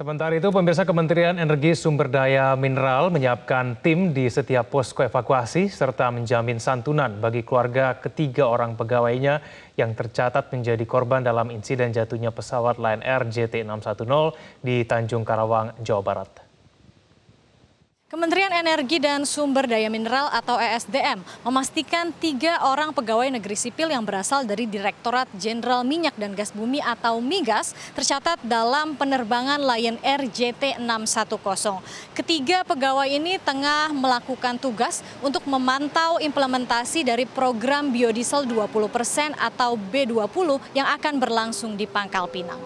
Sementara itu, pemirsa Kementerian Energi Sumber Daya Mineral menyiapkan tim di setiap posko evakuasi serta menjamin santunan bagi keluarga ketiga orang pegawainya yang tercatat menjadi korban dalam insiden jatuhnya pesawat Lion Air JT610 di Tanjung Karawang, Jawa Barat. Kementerian Energi dan Sumber Daya Mineral atau ESDM memastikan tiga orang pegawai negeri sipil yang berasal dari Direktorat Jenderal Minyak dan Gas Bumi atau MIGAS tercatat dalam penerbangan Lion Air JT610. Ketiga pegawai ini tengah melakukan tugas untuk memantau implementasi dari program biodiesel 20% atau B20 yang akan berlangsung di Pangkal Pinang.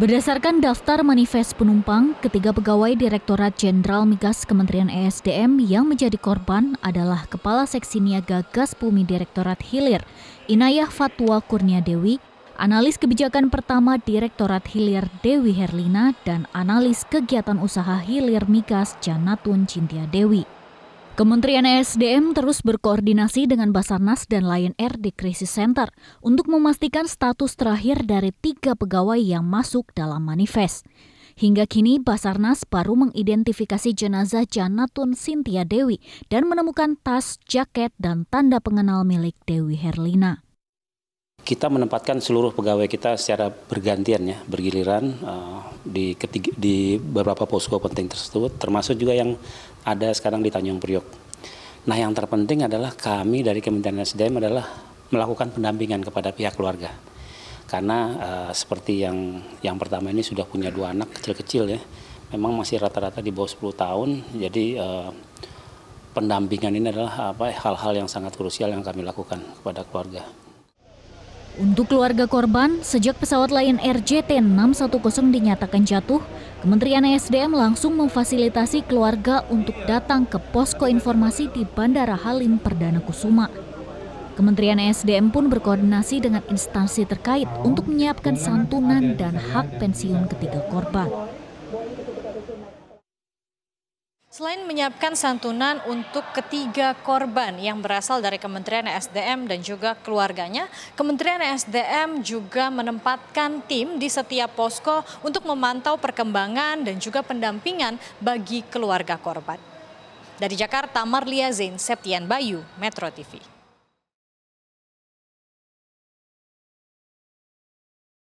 Berdasarkan daftar manifest penumpang, ketiga pegawai Direktorat Jenderal Migas Kementerian ESDM yang menjadi korban adalah Kepala Seksi Niaga Gas Bumi Direktorat Hilir, Inayah Fatwa Kurnia Dewi, Analis Kebijakan Pertama Direktorat Hilir Dewi Herlina, dan Analis Kegiatan Usaha Hilir Migas Janatun Cintia Dewi. Kementerian ESDM terus berkoordinasi dengan Basarnas dan Lion Air di Crisis Center untuk memastikan status terakhir dari tiga pegawai yang masuk dalam manifest. Hingga kini, Basarnas baru mengidentifikasi jenazah Janatun Sintia Dewi dan menemukan tas, jaket, dan tanda pengenal milik Dewi Herlina. Kita menempatkan seluruh pegawai kita secara bergantian ya, bergiliran uh, di, ketiga, di beberapa posko penting tersebut, termasuk juga yang ada sekarang di Tanjung Priok. Nah yang terpenting adalah kami dari Kementerian SDM adalah melakukan pendampingan kepada pihak keluarga. Karena uh, seperti yang yang pertama ini sudah punya dua anak kecil-kecil ya, memang masih rata-rata di bawah 10 tahun, jadi uh, pendampingan ini adalah apa hal-hal yang sangat krusial yang kami lakukan kepada keluarga. Untuk keluarga korban, sejak pesawat Lion Air JT610 dinyatakan jatuh, Kementerian e SDM langsung memfasilitasi keluarga untuk datang ke posko informasi di Bandara Halim Perdana Kusuma. Kementerian e SDM pun berkoordinasi dengan instansi terkait untuk menyiapkan santunan dan hak pensiun ketiga korban. Selain menyiapkan santunan untuk ketiga korban yang berasal dari Kementerian SDM dan juga keluarganya, Kementerian SDM juga menempatkan tim di setiap posko untuk memantau perkembangan dan juga pendampingan bagi keluarga korban. Dari Jakarta, Marlia Zain, Septian Bayu, Metro TV.